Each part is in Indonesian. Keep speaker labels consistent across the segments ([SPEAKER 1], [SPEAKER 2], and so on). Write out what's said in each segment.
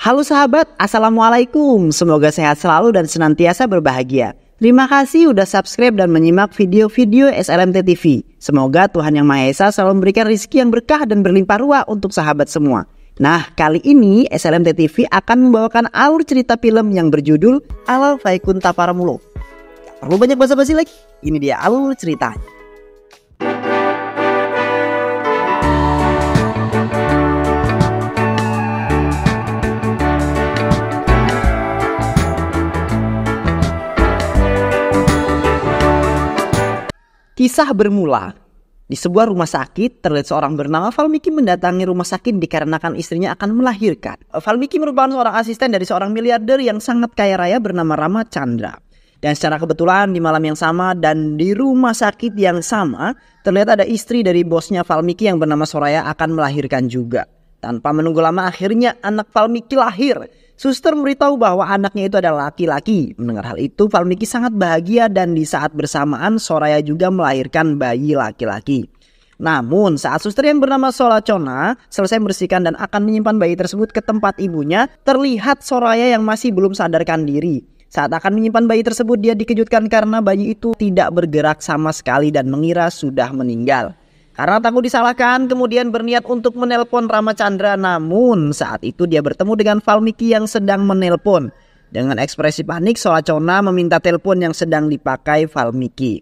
[SPEAKER 1] Halo sahabat, Assalamualaikum. Semoga sehat selalu dan senantiasa berbahagia. Terima kasih sudah subscribe dan menyimak video-video SLMT TV. Semoga Tuhan Yang Maha Esa selalu memberikan rezeki yang berkah dan berlimpah ruah untuk sahabat semua. Nah, kali ini SLMT TV akan membawakan alur cerita film yang berjudul Ala Faikun Taparamulo Gak perlu banyak basa-basi lagi, ini dia alur ceritanya. Kisah bermula di sebuah rumah sakit, terlihat seorang bernama Valmiki mendatangi rumah sakit dikarenakan istrinya akan melahirkan. Valmiki merupakan seorang asisten dari seorang miliarder yang sangat kaya raya bernama Rama Chandra. Dan secara kebetulan di malam yang sama dan di rumah sakit yang sama, terlihat ada istri dari bosnya Valmiki yang bernama Soraya akan melahirkan juga. Tanpa menunggu lama akhirnya anak Valmiki lahir Suster memberitahu bahwa anaknya itu adalah laki-laki. Mendengar hal itu, Valmiki sangat bahagia dan di saat bersamaan Soraya juga melahirkan bayi laki-laki. Namun saat suster yang bernama Solacona selesai membersihkan dan akan menyimpan bayi tersebut ke tempat ibunya, terlihat Soraya yang masih belum sadarkan diri. Saat akan menyimpan bayi tersebut, dia dikejutkan karena bayi itu tidak bergerak sama sekali dan mengira sudah meninggal. Karena takut disalahkan, kemudian berniat untuk menelpon Rama Chandra, Namun saat itu dia bertemu dengan Valmiki yang sedang menelpon. Dengan ekspresi panik, Solacona meminta telepon yang sedang dipakai Valmiki.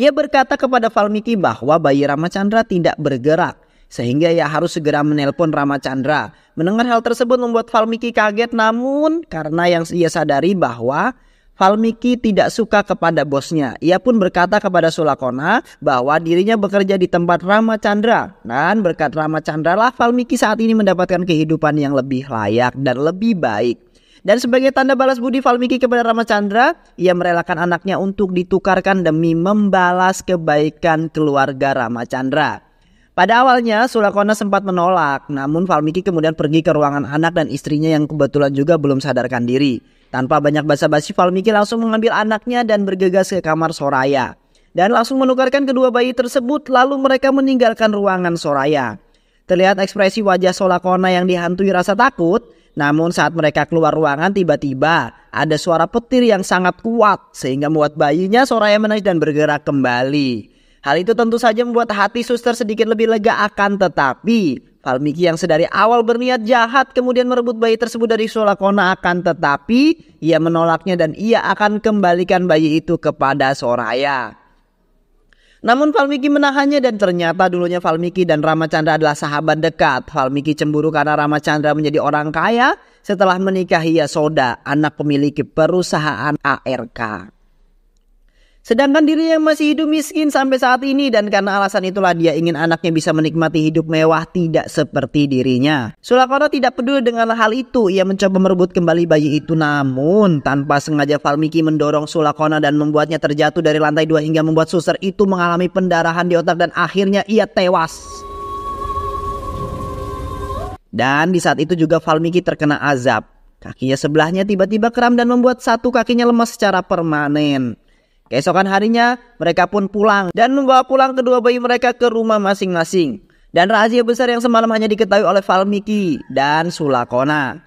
[SPEAKER 1] Ia berkata kepada Valmiki bahwa bayi Rama Chandra tidak bergerak. Sehingga ia harus segera menelpon Rama Chandra. Mendengar hal tersebut membuat Valmiki kaget namun karena yang ia sadari bahwa Valmiki tidak suka kepada bosnya. Ia pun berkata kepada Sulakona bahwa dirinya bekerja di tempat Rama Chandra. Dan berkat Rama Chandra lah Valmiki saat ini mendapatkan kehidupan yang lebih layak dan lebih baik. Dan sebagai tanda balas budi Valmiki kepada Rama Chandra, ia merelakan anaknya untuk ditukarkan demi membalas kebaikan keluarga Rama Chandra. Pada awalnya Sulakona sempat menolak, namun Valmiki kemudian pergi ke ruangan anak dan istrinya yang kebetulan juga belum sadarkan diri. Tanpa banyak basa-basi, Valmiki langsung mengambil anaknya dan bergegas ke kamar Soraya. Dan langsung menukarkan kedua bayi tersebut, lalu mereka meninggalkan ruangan Soraya. Terlihat ekspresi wajah Solakona yang dihantui rasa takut, namun saat mereka keluar ruangan tiba-tiba ada suara petir yang sangat kuat sehingga membuat bayinya Soraya menangis dan bergerak kembali. Hal itu tentu saja membuat hati suster sedikit lebih lega akan tetapi Valmiki yang sedari awal berniat jahat kemudian merebut bayi tersebut dari Sulakona akan tetapi ia menolaknya dan ia akan kembalikan bayi itu kepada Soraya. Namun Valmiki menahannya dan ternyata dulunya Valmiki dan Ramachandra adalah sahabat dekat. Valmiki cemburu karena Ramachandra menjadi orang kaya setelah menikahi Yasoda, anak pemilik perusahaan ARK. Sedangkan dirinya masih hidup miskin sampai saat ini dan karena alasan itulah dia ingin anaknya bisa menikmati hidup mewah tidak seperti dirinya. Sulakona tidak peduli dengan hal itu, ia mencoba merebut kembali bayi itu namun tanpa sengaja Valmiki mendorong Sulakona dan membuatnya terjatuh dari lantai dua hingga membuat suster itu mengalami pendarahan di otak dan akhirnya ia tewas. Dan di saat itu juga Valmiki terkena azab. Kakinya sebelahnya tiba-tiba kram dan membuat satu kakinya lemas secara permanen. Keesokan harinya, mereka pun pulang dan membawa pulang kedua bayi mereka ke rumah masing-masing. Dan rahasia besar yang semalam hanya diketahui oleh Valmiki dan Sulakona.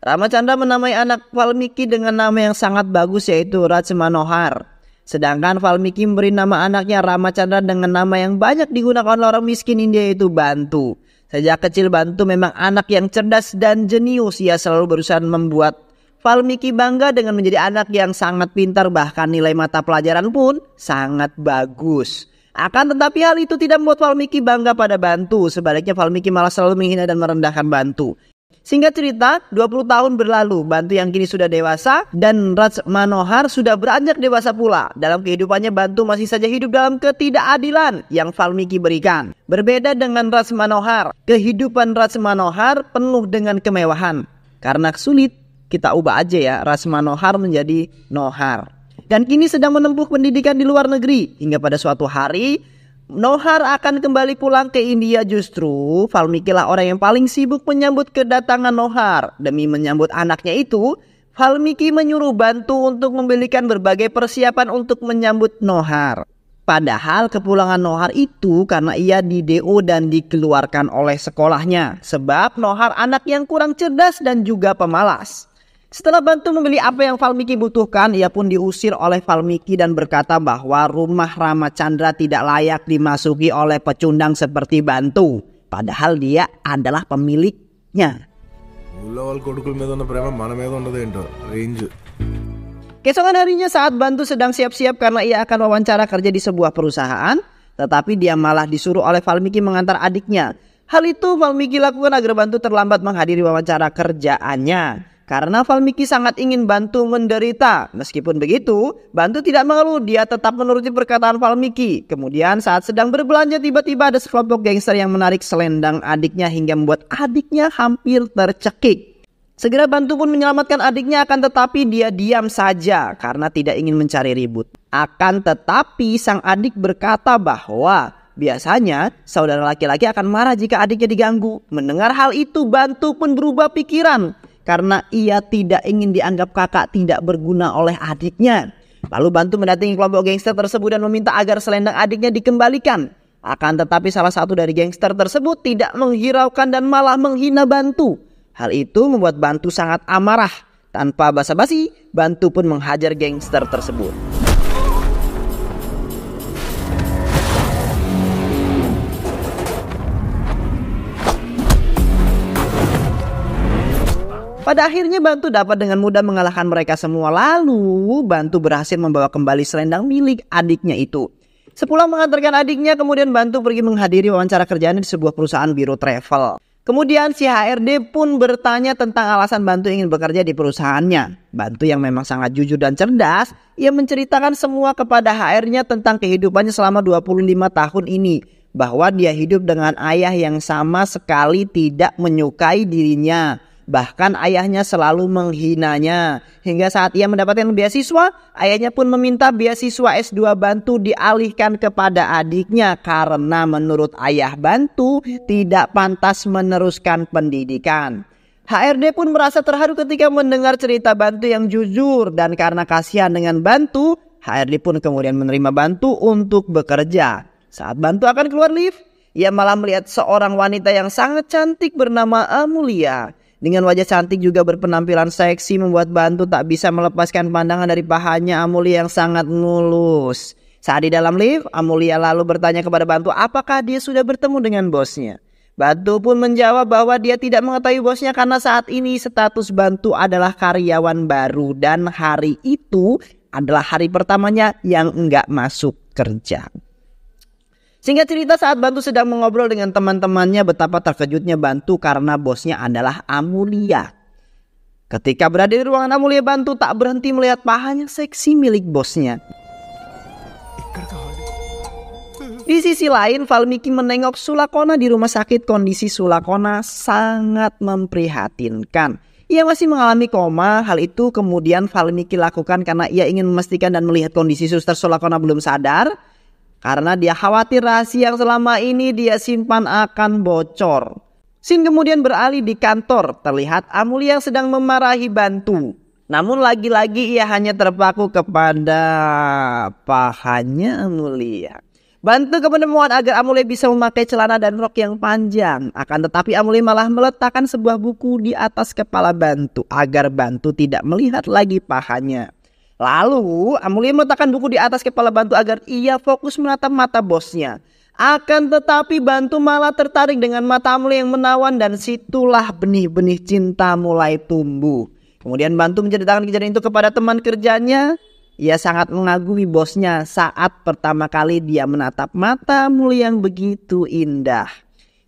[SPEAKER 1] Ramachandra menamai anak Valmiki dengan nama yang sangat bagus yaitu Rajmanohar. Sedangkan Valmiki memberi nama anaknya Ramachandra dengan nama yang banyak digunakan oleh orang miskin India yaitu Bantu. Sejak kecil Bantu memang anak yang cerdas dan jenius. Ia selalu berusaha membuat Valmiki bangga dengan menjadi anak yang sangat pintar bahkan nilai mata pelajaran pun sangat bagus. Akan tetapi hal itu tidak membuat Valmiki bangga pada Bantu. Sebaliknya Valmiki malah selalu menghina dan merendahkan Bantu. Singkat cerita, 20 tahun berlalu, Bantu yang kini sudah dewasa dan Raj Manohar sudah beranjak dewasa pula. Dalam kehidupannya, Bantu masih saja hidup dalam ketidakadilan yang Valmiki berikan. Berbeda dengan Raj Manohar, kehidupan Raj Manohar penuh dengan kemewahan. Karena sulit, kita ubah aja ya, Raj Manohar menjadi Nohar. Dan kini sedang menempuh pendidikan di luar negeri. Hingga pada suatu hari, Nohar akan kembali pulang ke India justru lah orang yang paling sibuk menyambut kedatangan Nohar. Demi menyambut anaknya itu, Valmiki menyuruh bantu untuk membelikan berbagai persiapan untuk menyambut Nohar. Padahal kepulangan Nohar itu karena ia di DO dan dikeluarkan oleh sekolahnya sebab Nohar anak yang kurang cerdas dan juga pemalas. Setelah bantu membeli apa yang Valmiki butuhkan, ia pun diusir oleh Valmiki dan berkata bahwa rumah Rama Chandra tidak layak dimasuki oleh pecundang seperti Bantu. Padahal dia adalah pemiliknya. Kesokan harinya saat Bantu sedang siap-siap karena ia akan wawancara kerja di sebuah perusahaan, tetapi dia malah disuruh oleh Valmiki mengantar adiknya. Hal itu Valmiki lakukan agar Bantu terlambat menghadiri wawancara kerjaannya. Karena Valmiki sangat ingin Bantu menderita. Meskipun begitu, Bantu tidak mengeluh, dia tetap menuruti perkataan Valmiki. Kemudian saat sedang berbelanja tiba-tiba ada sekelompok gangster yang menarik selendang adiknya hingga membuat adiknya hampir tercekik. Segera Bantu pun menyelamatkan adiknya akan tetapi dia diam saja karena tidak ingin mencari ribut. Akan tetapi sang adik berkata bahwa biasanya saudara laki-laki akan marah jika adiknya diganggu. Mendengar hal itu Bantu pun berubah pikiran karena ia tidak ingin dianggap kakak tidak berguna oleh adiknya. Lalu Bantu mendatangi kelompok gangster tersebut dan meminta agar selendang adiknya dikembalikan. Akan tetapi salah satu dari gangster tersebut tidak menghiraukan dan malah menghina Bantu. Hal itu membuat Bantu sangat amarah. Tanpa basa-basi, Bantu pun menghajar gangster tersebut. Pada akhirnya Bantu dapat dengan mudah mengalahkan mereka semua lalu Bantu berhasil membawa kembali selendang milik adiknya itu. Sepulang mengantarkan adiknya kemudian Bantu pergi menghadiri wawancara kerjaan di sebuah perusahaan biro travel. Kemudian si HRD pun bertanya tentang alasan Bantu ingin bekerja di perusahaannya. Bantu yang memang sangat jujur dan cerdas, ia menceritakan semua kepada HR-nya tentang kehidupannya selama 25 tahun ini bahwa dia hidup dengan ayah yang sama sekali tidak menyukai dirinya. Bahkan ayahnya selalu menghinanya. Hingga saat ia mendapatkan beasiswa, ayahnya pun meminta beasiswa S2 Bantu dialihkan kepada adiknya karena menurut ayah Bantu tidak pantas meneruskan pendidikan. HRD pun merasa terharu ketika mendengar cerita Bantu yang jujur dan karena kasihan dengan Bantu, HRD pun kemudian menerima Bantu untuk bekerja. Saat Bantu akan keluar lift, ia malah melihat seorang wanita yang sangat cantik bernama Amulia. Dengan wajah cantik juga berpenampilan seksi membuat Bantu tak bisa melepaskan pandangan dari pahanya Amulia yang sangat mulus. Saat di dalam lift, Amulia lalu bertanya kepada Bantu apakah dia sudah bertemu dengan bosnya. Bantu pun menjawab bahwa dia tidak mengetahui bosnya karena saat ini status Bantu adalah karyawan baru dan hari itu adalah hari pertamanya yang enggak masuk kerja. Singkat cerita saat Bantu sedang mengobrol dengan teman-temannya betapa terkejutnya Bantu karena bosnya adalah Amulia. Ketika berada di ruangan Amulia Bantu tak berhenti melihat pahanya seksi milik bosnya. Di sisi lain Valmiki menengok Sulakona di rumah sakit kondisi Sulakona sangat memprihatinkan. Ia masih mengalami koma, hal itu kemudian Valmiki lakukan karena ia ingin memastikan dan melihat kondisi suster Sulakona belum sadar karena dia khawatir rahasia yang selama ini dia simpan akan bocor. Sin kemudian beralih di kantor, terlihat Amuli sedang memarahi Bantu. Namun lagi-lagi ia hanya terpaku kepada pahanya Amulia. Bantu menemukan agar Amulya bisa memakai celana dan rok yang panjang. Akan tetapi Amulya malah meletakkan sebuah buku di atas kepala Bantu agar Bantu tidak melihat lagi pahanya. Lalu, Amulia meletakkan buku di atas kepala Bantu agar ia fokus menatap mata bosnya. Akan tetapi Bantu malah tertarik dengan mata Amulia yang menawan dan situlah benih-benih cinta mulai tumbuh. Kemudian Bantu menceritakan kejadian itu kepada teman kerjanya. Ia sangat mengagumi bosnya saat pertama kali dia menatap mata Amulia yang begitu indah.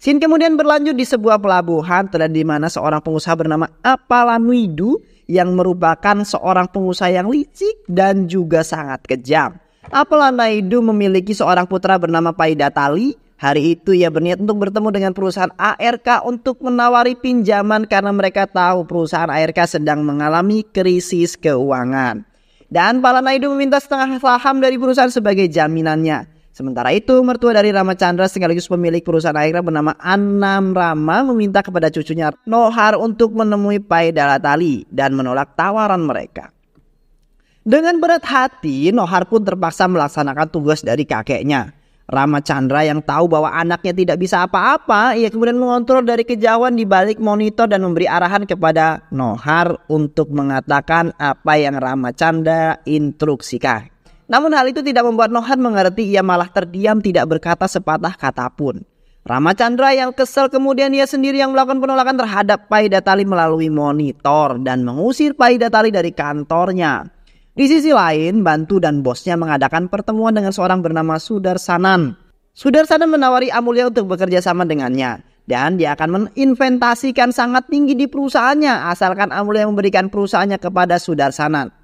[SPEAKER 1] Sin kemudian berlanjut di sebuah pelabuhan dan di mana seorang pengusaha bernama Apalamidu yang merupakan seorang pengusaha yang licik dan juga sangat kejam. Apalamidu memiliki seorang putra bernama Paidatali. Hari itu ia berniat untuk bertemu dengan perusahaan ARK untuk menawari pinjaman karena mereka tahu perusahaan ARK sedang mengalami krisis keuangan. Dan Palanaidu meminta setengah saham dari perusahaan sebagai jaminannya. Sementara itu, mertua dari Rama Chandra sekaligus pemilik perusahaan air, bernama Anam Rama meminta kepada cucunya Nohar untuk menemui Pai Dalatali dan menolak tawaran mereka. Dengan berat hati, Nohar pun terpaksa melaksanakan tugas dari kakeknya. Rama Chandra yang tahu bahwa anaknya tidak bisa apa-apa, ia kemudian mengontrol dari kejauhan di balik monitor dan memberi arahan kepada Nohar untuk mengatakan apa yang Rama Chandra instruksikan. Namun hal itu tidak membuat Nohan mengerti ia malah terdiam tidak berkata sepatah kata pun. Rama Chandra yang kesel kemudian ia sendiri yang melakukan penolakan terhadap Paidatali melalui monitor dan mengusir Paidatali dari kantornya. Di sisi lain, Bantu dan bosnya mengadakan pertemuan dengan seorang bernama Sudarsanan. Sudarsanan menawari Amulya untuk bekerja sama dengannya dan dia akan meninventasikan sangat tinggi di perusahaannya asalkan Amulya memberikan perusahaannya kepada Sudarsanan.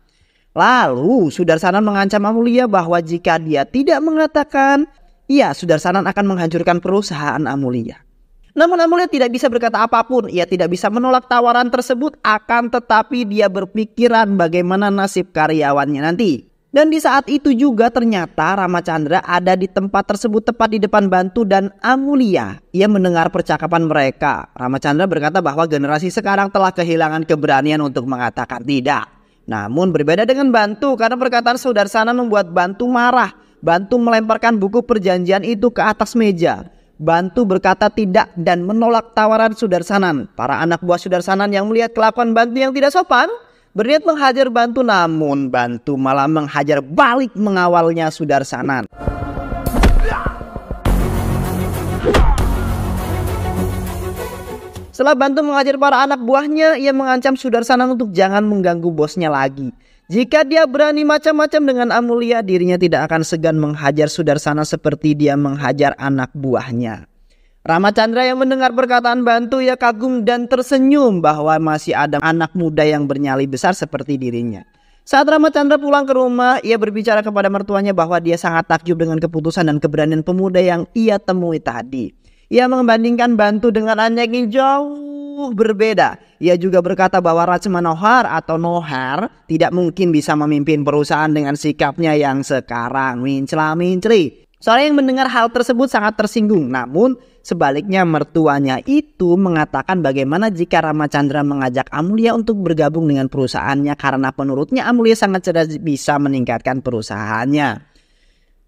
[SPEAKER 1] Lalu Sudarsanan mengancam Amulia bahwa jika dia tidak mengatakan, ia Sudarsanan akan menghancurkan perusahaan Amulia. Namun Amulia tidak bisa berkata apapun, ia tidak bisa menolak tawaran tersebut akan tetapi dia berpikiran bagaimana nasib karyawannya nanti. Dan di saat itu juga ternyata Rama Chandra ada di tempat tersebut tepat di depan Bantu dan Amulia. Ia mendengar percakapan mereka. Rama Chandra berkata bahwa generasi sekarang telah kehilangan keberanian untuk mengatakan tidak. Namun berbeda dengan Bantu karena perkataan saudara sana membuat Bantu marah. Bantu melemparkan buku perjanjian itu ke atas meja. Bantu berkata tidak dan menolak tawaran Sudarsanan. Para anak buah Sudarsanan yang melihat kelakuan Bantu yang tidak sopan berniat menghajar Bantu namun Bantu malah menghajar balik mengawalnya Sudarsanan. Setelah Bantu mengajar para anak buahnya, ia mengancam Sudarsana untuk jangan mengganggu bosnya lagi. Jika dia berani macam-macam dengan Amulia, dirinya tidak akan segan menghajar Sudarsana seperti dia menghajar anak buahnya. Ramachandra yang mendengar perkataan Bantu ia kagum dan tersenyum bahwa masih ada anak muda yang bernyali besar seperti dirinya. Saat Ramachandra pulang ke rumah, ia berbicara kepada mertuanya bahwa dia sangat takjub dengan keputusan dan keberanian pemuda yang ia temui tadi. Ia membandingkan bantu dengan anjing yang jauh berbeda. Ia juga berkata bahwa Raja Nohar atau Nohar tidak mungkin bisa memimpin perusahaan dengan sikapnya yang sekarang mincla-mincri. Seorang yang mendengar hal tersebut sangat tersinggung. Namun sebaliknya mertuanya itu mengatakan bagaimana jika Rama Chandra mengajak Amulia untuk bergabung dengan perusahaannya karena menurutnya Amulia sangat cerdas bisa meningkatkan perusahaannya.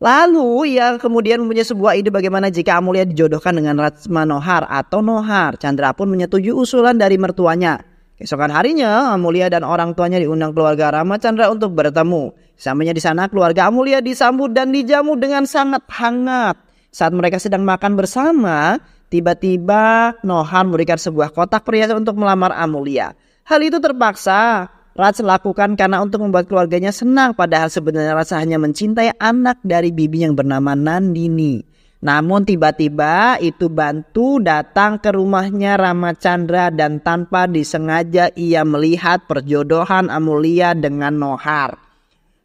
[SPEAKER 1] Lalu ia kemudian mempunyai sebuah ide bagaimana jika Amulia dijodohkan dengan Ratsma Nohar atau Nohar. Chandra pun menyetujui usulan dari mertuanya. Keesokan harinya, Amulia dan orang tuanya diundang keluarga Rama Chandra untuk bertemu. Sampainya di sana, keluarga Amulia disambut dan dijamu dengan sangat hangat. Saat mereka sedang makan bersama, tiba-tiba Nohar memberikan sebuah kotak perhiasan untuk melamar Amulia. Hal itu terpaksa Raj lakukan karena untuk membuat keluarganya senang padahal sebenarnya Raj hanya mencintai anak dari bibi yang bernama Nandini. Namun tiba-tiba itu bantu datang ke rumahnya Ramachandra dan tanpa disengaja ia melihat perjodohan Amulia dengan Nohar.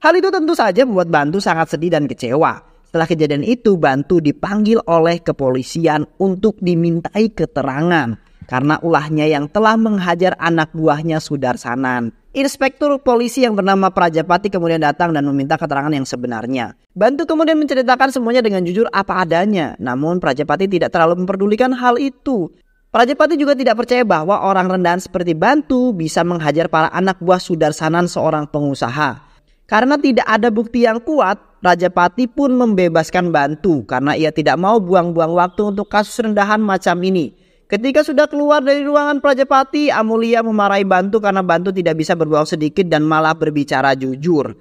[SPEAKER 1] Hal itu tentu saja membuat Bantu sangat sedih dan kecewa. Setelah kejadian itu Bantu dipanggil oleh kepolisian untuk dimintai keterangan karena ulahnya yang telah menghajar anak buahnya Sudarsanan. Inspektur polisi yang bernama Prajapati kemudian datang dan meminta keterangan yang sebenarnya. Bantu kemudian menceritakan semuanya dengan jujur apa adanya. Namun Prajapati tidak terlalu memperdulikan hal itu. Prajapati juga tidak percaya bahwa orang rendahan seperti Bantu bisa menghajar para anak buah Sudarsanan seorang pengusaha. Karena tidak ada bukti yang kuat, Prajapati pun membebaskan Bantu karena ia tidak mau buang-buang waktu untuk kasus rendahan macam ini. Ketika sudah keluar dari ruangan Prajapati, Amulia memarahi Bantu karena Bantu tidak bisa berbohong sedikit dan malah berbicara jujur.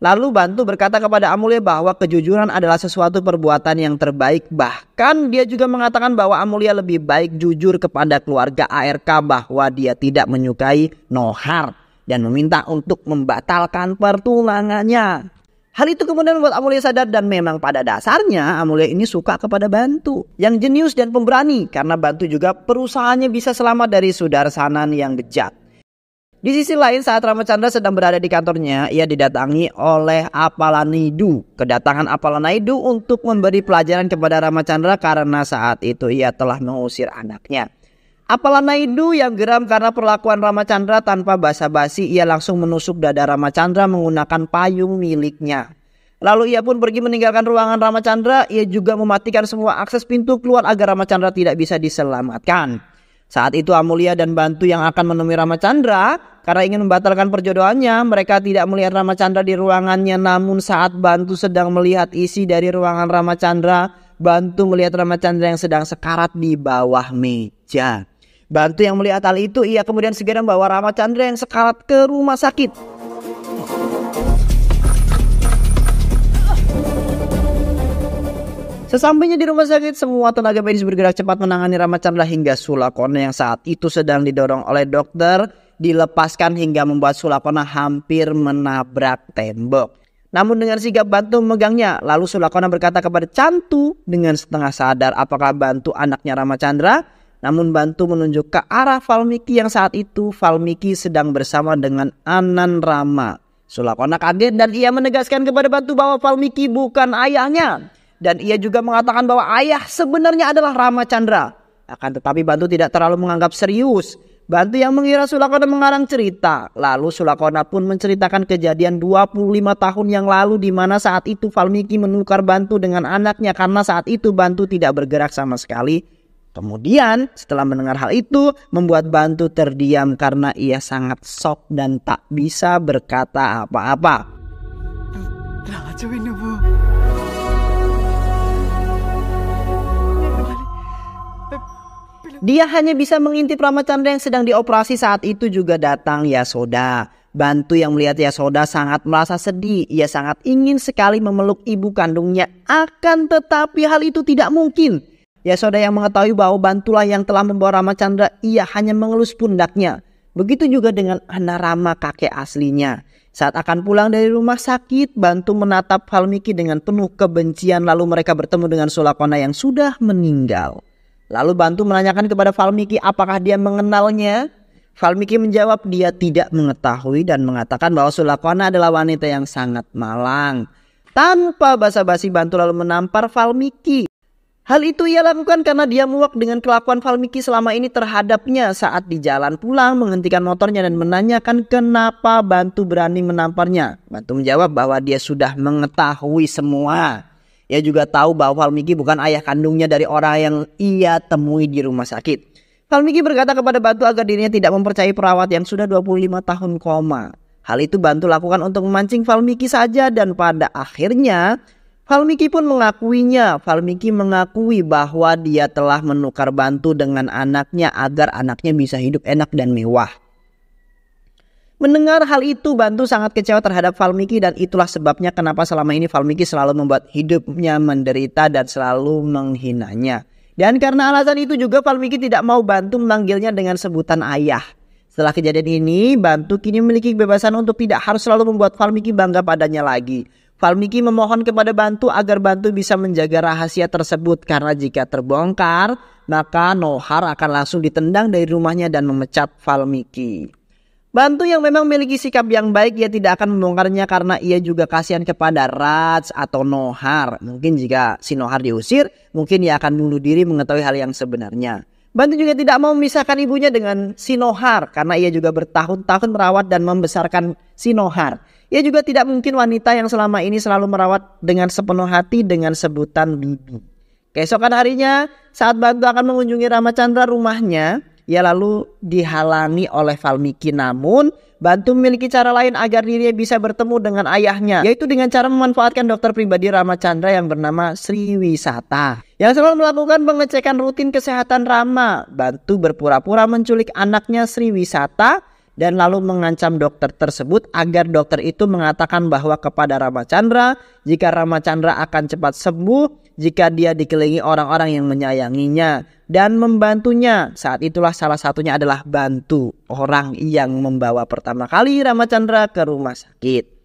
[SPEAKER 1] Lalu Bantu berkata kepada Amulia bahwa kejujuran adalah sesuatu perbuatan yang terbaik. Bahkan dia juga mengatakan bahwa Amulia lebih baik jujur kepada keluarga ARK bahwa dia tidak menyukai Nohar dan meminta untuk membatalkan pertunangannya. Hal itu kemudian membuat Amulia sadar dan memang pada dasarnya Amulia ini suka kepada Bantu yang jenius dan pemberani karena Bantu juga perusahaannya bisa selamat dari Sudarsanan yang bejat. Di sisi lain saat Ramachandra sedang berada di kantornya, ia didatangi oleh Apalanidu. Kedatangan Apalanidu untuk memberi pelajaran kepada Ramachandra karena saat itu ia telah mengusir anaknya. Apalah Naidu yang geram karena perlakuan Ramachandra tanpa basa-basi, ia langsung menusuk dada Ramachandra menggunakan payung miliknya. Lalu ia pun pergi meninggalkan ruangan Ramachandra, ia juga mematikan semua akses pintu keluar agar Ramachandra tidak bisa diselamatkan. Saat itu Amulia dan Bantu yang akan menemui Ramachandra karena ingin membatalkan perjodohannya, mereka tidak melihat Ramachandra di ruangannya namun saat Bantu sedang melihat isi dari ruangan Ramachandra, Bantu melihat Ramachandra yang sedang sekarat di bawah meja. Bantu yang melihat hal itu, ia kemudian segera membawa Rama Chandra yang sekarat ke rumah sakit. Sesampainya di rumah sakit, semua tenaga medis bergerak cepat menangani Rama Chandra hingga Sulakona yang saat itu sedang didorong oleh dokter dilepaskan hingga membuat Sulakona hampir menabrak tembok. Namun dengan sigap Bantu memegangnya, lalu Sulakona berkata kepada Cantu dengan setengah sadar apakah Bantu anaknya Rama Chandra? namun bantu menunjuk ke arah Valmiki yang saat itu Valmiki sedang bersama dengan Anan Rama. Sulakona kaget dan ia menegaskan kepada Bantu bahwa Valmiki bukan ayahnya. Dan ia juga mengatakan bahwa ayah sebenarnya adalah Rama Chandra. Akan tetapi Bantu tidak terlalu menganggap serius. Bantu yang mengira Sulakona mengarang cerita. Lalu Sulakona pun menceritakan kejadian 25 tahun yang lalu di mana saat itu Valmiki menukar Bantu dengan anaknya karena saat itu Bantu tidak bergerak sama sekali Kemudian setelah mendengar hal itu membuat Bantu terdiam karena ia sangat sok dan tak bisa berkata apa-apa. Dia hanya bisa mengintip Ramachandra yang sedang dioperasi saat itu juga datang Yasoda. Bantu yang melihat Yasoda sangat merasa sedih. Ia sangat ingin sekali memeluk ibu kandungnya. Akan tetapi hal itu tidak mungkin. Ya saudara yang mengetahui bahwa bantulah yang telah membawa Rama Chandra, ia hanya mengelus pundaknya. Begitu juga dengan anak Rama kakek aslinya. Saat akan pulang dari rumah sakit, Bantu menatap Valmiki dengan penuh kebencian lalu mereka bertemu dengan Sulakona yang sudah meninggal. Lalu Bantu menanyakan kepada Valmiki apakah dia mengenalnya. Valmiki menjawab dia tidak mengetahui dan mengatakan bahwa Sulakona adalah wanita yang sangat malang. Tanpa basa-basi Bantu lalu menampar Valmiki. Hal itu ia lakukan karena dia muak dengan kelakuan Valmiki selama ini terhadapnya saat di jalan pulang menghentikan motornya dan menanyakan kenapa Bantu berani menamparnya. Bantu menjawab bahwa dia sudah mengetahui semua. Ia juga tahu bahwa Valmiki bukan ayah kandungnya dari orang yang ia temui di rumah sakit. Valmiki berkata kepada Bantu agar dirinya tidak mempercayai perawat yang sudah 25 tahun koma. Hal itu Bantu lakukan untuk memancing Valmiki saja dan pada akhirnya Valmiki pun mengakuinya. Valmiki mengakui bahwa dia telah menukar bantu dengan anaknya agar anaknya bisa hidup enak dan mewah. Mendengar hal itu, Bantu sangat kecewa terhadap Valmiki dan itulah sebabnya kenapa selama ini Valmiki selalu membuat hidupnya menderita dan selalu menghinanya. Dan karena alasan itu juga Valmiki tidak mau Bantu memanggilnya dengan sebutan ayah. Setelah kejadian ini, Bantu kini memiliki kebebasan untuk tidak harus selalu membuat Valmiki bangga padanya lagi. Valmiki memohon kepada Bantu agar Bantu bisa menjaga rahasia tersebut karena jika terbongkar, maka Nohar akan langsung ditendang dari rumahnya dan memecat Valmiki. Bantu yang memang memiliki sikap yang baik ia tidak akan membongkarnya karena ia juga kasihan kepada Raj atau Nohar. Mungkin jika si Nohar diusir, mungkin ia akan bunuh diri mengetahui hal yang sebenarnya. Bantu juga tidak mau memisahkan ibunya dengan Sinohar karena ia juga bertahun-tahun merawat dan membesarkan Sinohar. Ia juga tidak mungkin wanita yang selama ini selalu merawat dengan sepenuh hati dengan sebutan bibi. Keesokan harinya, saat Bantu akan mengunjungi Rama Chandra rumahnya, ia lalu dihalangi oleh Valmiki. Namun, Bantu memiliki cara lain agar dirinya bisa bertemu dengan ayahnya, yaitu dengan cara memanfaatkan dokter pribadi Rama Chandra yang bernama Sri Wisata. Yang selalu melakukan pengecekan rutin kesehatan Rama, Bantu berpura-pura menculik anaknya Sri Wisata dan lalu mengancam dokter tersebut agar dokter itu mengatakan bahwa kepada Ramachandra jika Ramachandra akan cepat sembuh jika dia dikelilingi orang-orang yang menyayanginya dan membantunya. Saat itulah salah satunya adalah bantu orang yang membawa pertama kali Ramachandra ke rumah sakit.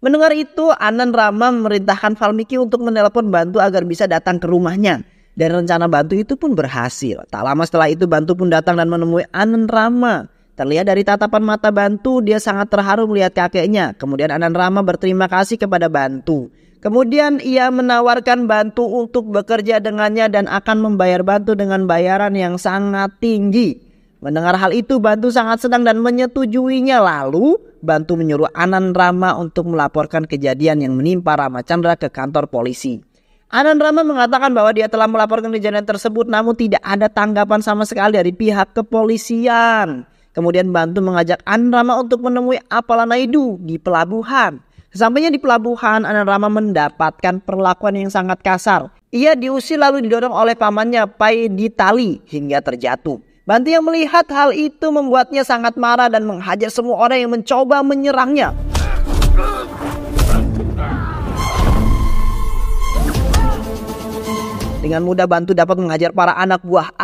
[SPEAKER 1] Mendengar itu, Anan Rama memerintahkan Valmiki untuk menelpon bantu agar bisa datang ke rumahnya. Dan rencana bantu itu pun berhasil. Tak lama setelah itu bantu pun datang dan menemui Anan Rama. Terlihat dari tatapan mata Bantu, dia sangat terharu melihat kakeknya. Kemudian Anan Rama berterima kasih kepada Bantu. Kemudian ia menawarkan Bantu untuk bekerja dengannya dan akan membayar Bantu dengan bayaran yang sangat tinggi. Mendengar hal itu, Bantu sangat senang dan menyetujuinya. Lalu, Bantu menyuruh Anan Rama untuk melaporkan kejadian yang menimpa Rama Chandra ke kantor polisi. Anan Rama mengatakan bahwa dia telah melaporkan kejadian tersebut namun tidak ada tanggapan sama sekali dari pihak kepolisian. Kemudian bantu mengajak Anrama untuk menemui Naidu di pelabuhan. Sesampainya di pelabuhan, Anrama mendapatkan perlakuan yang sangat kasar. Ia diusir lalu didorong oleh pamannya Pai di tali hingga terjatuh. Banti yang melihat hal itu membuatnya sangat marah dan menghajar semua orang yang mencoba menyerangnya. Dengan mudah Bantu dapat mengajar para anak buah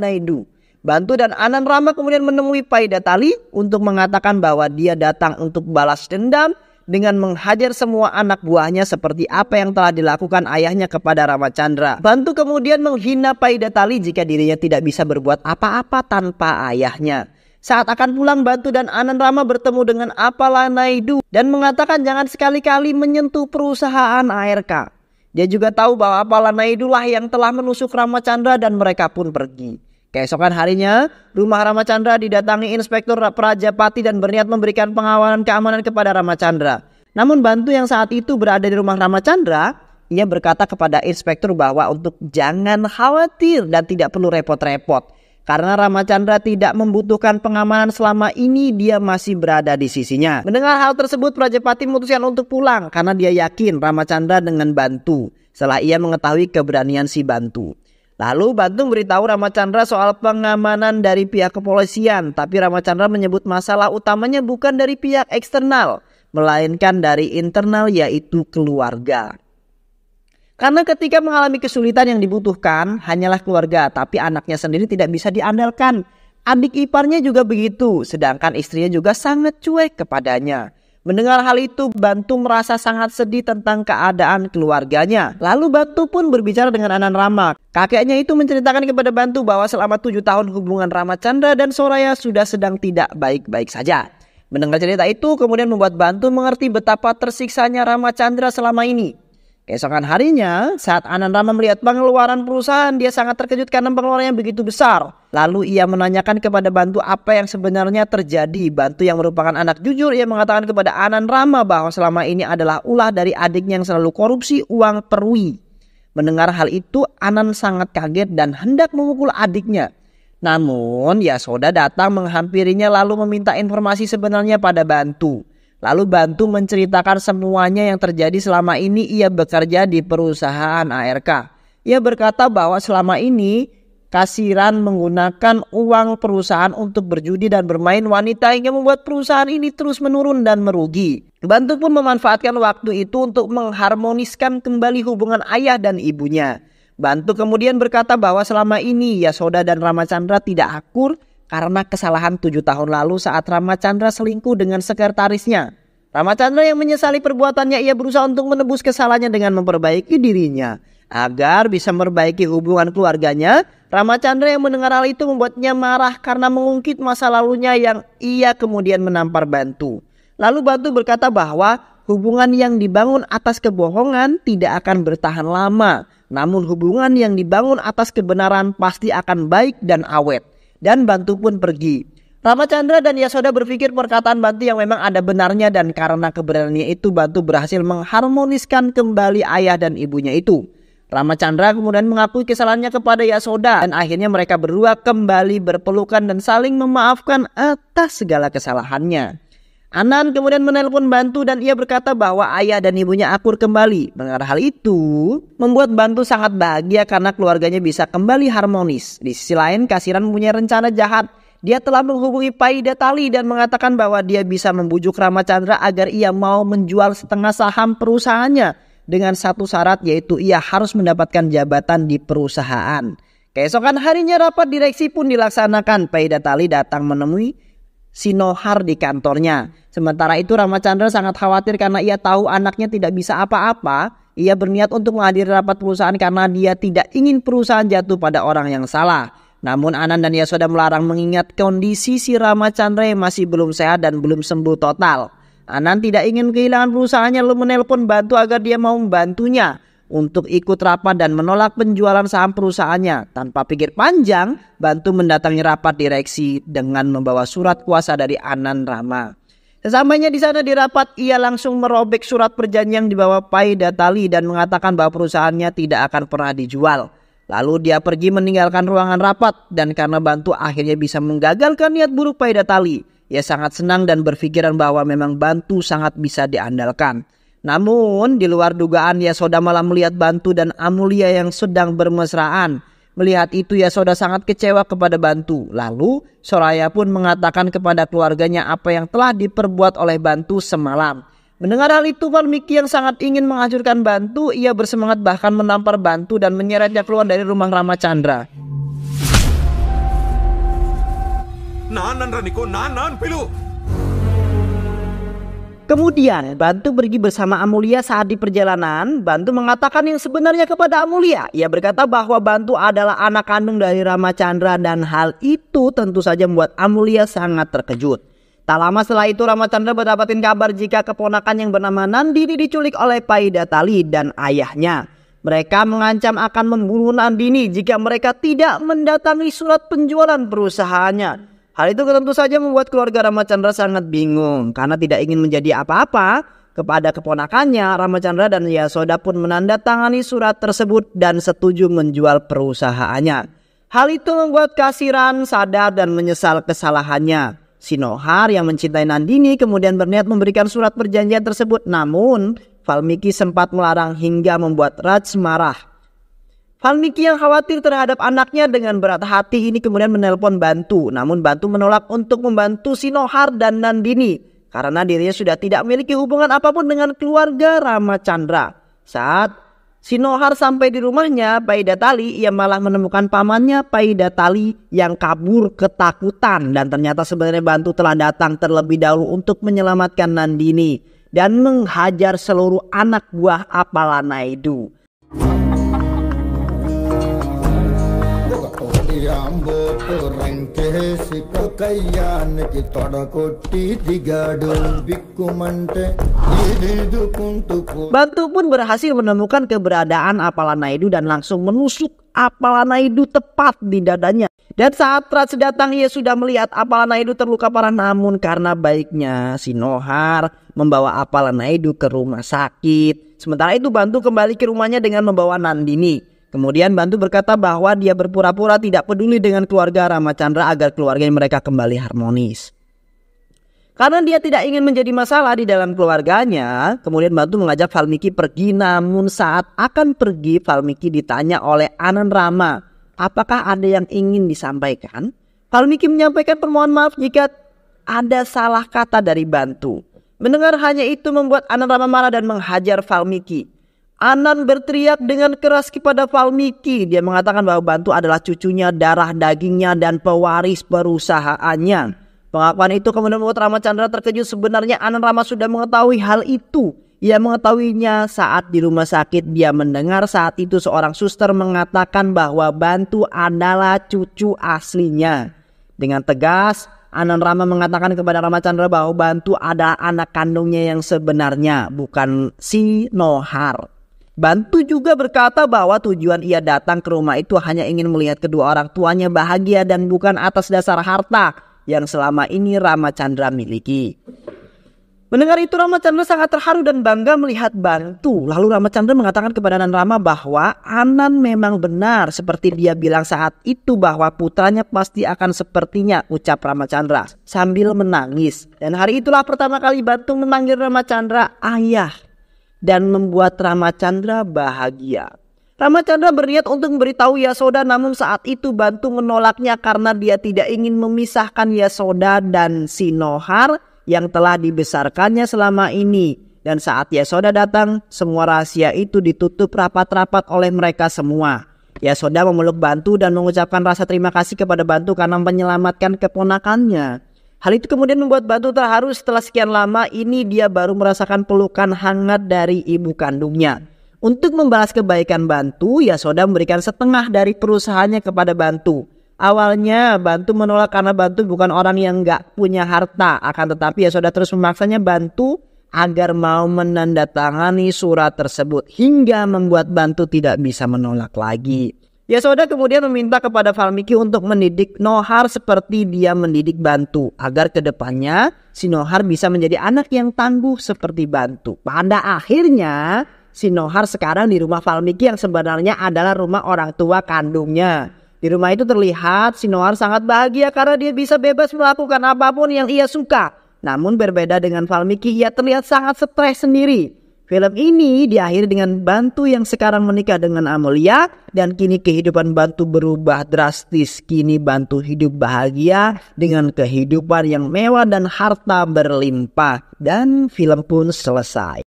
[SPEAKER 1] Naidu Bantu dan Anan Rama kemudian menemui Paida Tali untuk mengatakan bahwa dia datang untuk balas dendam dengan menghajar semua anak buahnya seperti apa yang telah dilakukan ayahnya kepada Ramachandra. Bantu kemudian menghina Paida Tali jika dirinya tidak bisa berbuat apa-apa tanpa ayahnya. Saat akan pulang Bantu dan Anan Rama bertemu dengan Apala Naidu dan mengatakan jangan sekali-kali menyentuh perusahaan ARK. Dia juga tahu bahwa Apala Naidu lah yang telah menusuk Ramachandra dan mereka pun pergi. Keesokan harinya, rumah Ramachandra didatangi Inspektur Prajapati dan berniat memberikan pengawalan keamanan kepada Ramachandra. Namun bantu yang saat itu berada di rumah Ramachandra, ia berkata kepada inspektur bahwa untuk jangan khawatir dan tidak perlu repot-repot. Karena Ramachandra tidak membutuhkan pengamanan selama ini dia masih berada di sisinya. Mendengar hal tersebut Prajapati memutuskan untuk pulang karena dia yakin Ramachandra dengan Bantu. Setelah ia mengetahui keberanian si Bantu. Lalu Bantung beritahu Ramachandra soal pengamanan dari pihak kepolisian, tapi Ramachandra menyebut masalah utamanya bukan dari pihak eksternal, melainkan dari internal yaitu keluarga. Karena ketika mengalami kesulitan yang dibutuhkan hanyalah keluarga, tapi anaknya sendiri tidak bisa diandalkan. Adik iparnya juga begitu, sedangkan istrinya juga sangat cuek kepadanya. Mendengar hal itu, Bantu merasa sangat sedih tentang keadaan keluarganya. Lalu Bantu pun berbicara dengan Anan Rama. Kakeknya itu menceritakan kepada Bantu bahwa selama tujuh tahun hubungan Rama Chandra dan Soraya sudah sedang tidak baik-baik saja. Mendengar cerita itu kemudian membuat Bantu mengerti betapa tersiksanya Rama Chandra selama ini. Keesokan harinya, saat Anandrama melihat pengeluaran perusahaan, dia sangat terkejut karena pengeluarannya begitu besar. Lalu ia menanyakan kepada Bantu apa yang sebenarnya terjadi. Bantu yang merupakan anak jujur, ia mengatakan kepada Anan Rama bahwa selama ini adalah ulah dari adiknya yang selalu korupsi uang perwi. Mendengar hal itu, Anan sangat kaget dan hendak memukul adiknya. Namun, Yasoda datang menghampirinya lalu meminta informasi sebenarnya pada Bantu. Lalu bantu menceritakan semuanya yang terjadi selama ini ia bekerja di perusahaan ARK. Ia berkata bahwa selama ini kasiran menggunakan uang perusahaan untuk berjudi dan bermain wanita hingga membuat perusahaan ini terus menurun dan merugi. Bantu pun memanfaatkan waktu itu untuk mengharmoniskan kembali hubungan ayah dan ibunya. Bantu kemudian berkata bahwa selama ini Yasoda dan Ramachandra tidak akur karena kesalahan tujuh tahun lalu saat Ramachandra selingkuh dengan sekretarisnya. Ramachandra yang menyesali perbuatannya ia berusaha untuk menebus kesalahannya dengan memperbaiki dirinya. Agar bisa memperbaiki hubungan keluarganya, Ramachandra yang mendengar hal itu membuatnya marah karena mengungkit masa lalunya yang ia kemudian menampar Bantu. Lalu Bantu berkata bahwa hubungan yang dibangun atas kebohongan tidak akan bertahan lama, namun hubungan yang dibangun atas kebenaran pasti akan baik dan awet dan Bantu pun pergi. Ramachandra dan Yasoda berpikir perkataan Bantu yang memang ada benarnya dan karena keberaniannya itu Bantu berhasil mengharmoniskan kembali ayah dan ibunya itu. Ramachandra kemudian mengakui kesalahannya kepada Yasoda dan akhirnya mereka berdua kembali berpelukan dan saling memaafkan atas segala kesalahannya. Anan kemudian menelpon Bantu dan ia berkata bahwa ayah dan ibunya akur kembali. Mendengar hal itu, membuat Bantu sangat bahagia karena keluarganya bisa kembali harmonis. Di sisi lain, Kasiran punya rencana jahat. Dia telah menghubungi Paida Tali dan mengatakan bahwa dia bisa membujuk Rama Chandra agar ia mau menjual setengah saham perusahaannya dengan satu syarat yaitu ia harus mendapatkan jabatan di perusahaan. Keesokan harinya rapat direksi pun dilaksanakan. Paida Tali datang menemui Sinohar di kantornya. Sementara itu Ramachandra sangat khawatir karena ia tahu anaknya tidak bisa apa-apa. Ia berniat untuk menghadiri rapat perusahaan karena dia tidak ingin perusahaan jatuh pada orang yang salah. Namun Anan dan Yasoda melarang mengingat kondisi si Ramachandra yang masih belum sehat dan belum sembuh total. Anan tidak ingin kehilangan perusahaannya lalu menelpon bantu agar dia mau membantunya untuk ikut rapat dan menolak penjualan saham perusahaannya. Tanpa pikir panjang, Bantu mendatangi rapat direksi dengan membawa surat kuasa dari Anan Rama. Sesampainya di sana di rapat, ia langsung merobek surat perjanjian yang dibawa Pai Datali dan mengatakan bahwa perusahaannya tidak akan pernah dijual. Lalu dia pergi meninggalkan ruangan rapat dan karena Bantu akhirnya bisa menggagalkan niat buruk Pai Datali. Ia sangat senang dan berpikiran bahwa memang Bantu sangat bisa diandalkan. Namun di luar dugaan Yasoda malah melihat Bantu dan Amulia yang sedang bermesraan. Melihat itu Yasoda sangat kecewa kepada Bantu. Lalu Soraya pun mengatakan kepada keluarganya apa yang telah diperbuat oleh Bantu semalam. Mendengar hal itu Valmiki yang sangat ingin menghancurkan Bantu, ia bersemangat bahkan menampar Bantu dan menyeretnya keluar dari rumah Rama Chandra. Nanan Raniko, nanan pilu. Kemudian Bantu pergi bersama Amulia saat di perjalanan. Bantu mengatakan yang sebenarnya kepada Amulia. Ia berkata bahwa Bantu adalah anak kandung dari Rama Chandra dan hal itu tentu saja membuat Amulia sangat terkejut. Tak lama setelah itu Rama Chandra mendapatkan kabar jika keponakan yang bernama Nandini diculik oleh Paida Tali dan ayahnya. Mereka mengancam akan membunuh Nandini jika mereka tidak mendatangi surat penjualan perusahaannya. Hal itu tentu saja membuat keluarga Ramachandra sangat bingung karena tidak ingin menjadi apa-apa kepada keponakannya. Ramachandra dan Yasoda pun menandatangani surat tersebut dan setuju menjual perusahaannya. Hal itu membuat Kasiran sadar dan menyesal kesalahannya. Sinohar yang mencintai Nandini kemudian berniat memberikan surat perjanjian tersebut namun Valmiki sempat melarang hingga membuat Raj marah Hal Niki yang khawatir terhadap anaknya dengan berat hati ini kemudian menelpon Bantu. Namun Bantu menolak untuk membantu Sinohar dan Nandini karena dirinya sudah tidak memiliki hubungan apapun dengan keluarga Rama Chandra. Saat Sinohar sampai di rumahnya, Paidatali ia malah menemukan pamannya Paidatali yang kabur ketakutan dan ternyata sebenarnya Bantu telah datang terlebih dahulu untuk menyelamatkan Nandini dan menghajar seluruh anak buah Apalanaidu. Bantu pun berhasil menemukan keberadaan Apalanaidu dan langsung menusuk Apalanaidu tepat di dadanya. Dan saat Rats datang ia sudah melihat Apalanaidu terluka parah namun karena baiknya si Nohar membawa Apalanaidu ke rumah sakit. Sementara itu Bantu kembali ke rumahnya dengan membawa Nandini. Kemudian Bantu berkata bahwa dia berpura-pura tidak peduli dengan keluarga Rama Chandra agar keluarga mereka kembali harmonis. Karena dia tidak ingin menjadi masalah di dalam keluarganya, kemudian Bantu mengajak Valmiki pergi namun saat akan pergi Valmiki ditanya oleh Anan Rama, apakah ada yang ingin disampaikan? Valmiki menyampaikan permohon maaf jika ada salah kata dari Bantu. Mendengar hanya itu membuat Anan Rama marah dan menghajar Valmiki. Anan berteriak dengan keras kepada Valmiki. Dia mengatakan bahwa Bantu adalah cucunya, darah dagingnya, dan pewaris perusahaannya. Pengakuan itu kemudian membuat Rama Chandra terkejut. Sebenarnya Anan Rama sudah mengetahui hal itu. Ia mengetahuinya saat di rumah sakit. Dia mendengar saat itu seorang suster mengatakan bahwa Bantu adalah cucu aslinya. Dengan tegas, Anan Rama mengatakan kepada Rama Chandra bahwa Bantu adalah anak kandungnya yang sebenarnya, bukan si Nohar. Bantu juga berkata bahwa tujuan ia datang ke rumah itu hanya ingin melihat kedua orang tuanya bahagia dan bukan atas dasar harta yang selama ini Rama Chandra miliki. Mendengar itu Rama Chandra sangat terharu dan bangga melihat Bantu. Lalu Rama Chandra mengatakan kepada Nan Rama bahwa Anan memang benar seperti dia bilang saat itu bahwa putranya pasti akan sepertinya ucap Rama Chandra sambil menangis. Dan hari itulah pertama kali Bantu memanggil Rama Chandra ayah dan membuat Ramachandra bahagia. Ramachandra berniat untuk memberitahu Yasoda namun saat itu Bantu menolaknya karena dia tidak ingin memisahkan Yasoda dan Sinohar yang telah dibesarkannya selama ini. Dan saat Yasoda datang, semua rahasia itu ditutup rapat-rapat oleh mereka semua. Yasoda memeluk Bantu dan mengucapkan rasa terima kasih kepada Bantu karena menyelamatkan keponakannya. Hal itu kemudian membuat Batu terharu setelah sekian lama ini dia baru merasakan pelukan hangat dari ibu kandungnya. Untuk membalas kebaikan Bantu, Yasoda memberikan setengah dari perusahaannya kepada Bantu. Awalnya Bantu menolak karena Bantu bukan orang yang nggak punya harta. Akan tetapi Yasoda terus memaksanya Bantu agar mau menandatangani surat tersebut hingga membuat Bantu tidak bisa menolak lagi. Yasoda kemudian meminta kepada Valmiki untuk mendidik Nohar seperti dia mendidik Bantu agar kedepannya si Nohar bisa menjadi anak yang tangguh seperti Bantu. Pada akhirnya si Nohar sekarang di rumah Valmiki yang sebenarnya adalah rumah orang tua kandungnya. Di rumah itu terlihat si Nohar sangat bahagia karena dia bisa bebas melakukan apapun yang ia suka. Namun berbeda dengan Valmiki ia terlihat sangat stres sendiri Film ini diakhiri dengan Bantu yang sekarang menikah dengan Amelia dan kini kehidupan Bantu berubah drastis. Kini Bantu hidup bahagia dengan kehidupan yang mewah dan harta berlimpah dan film pun selesai.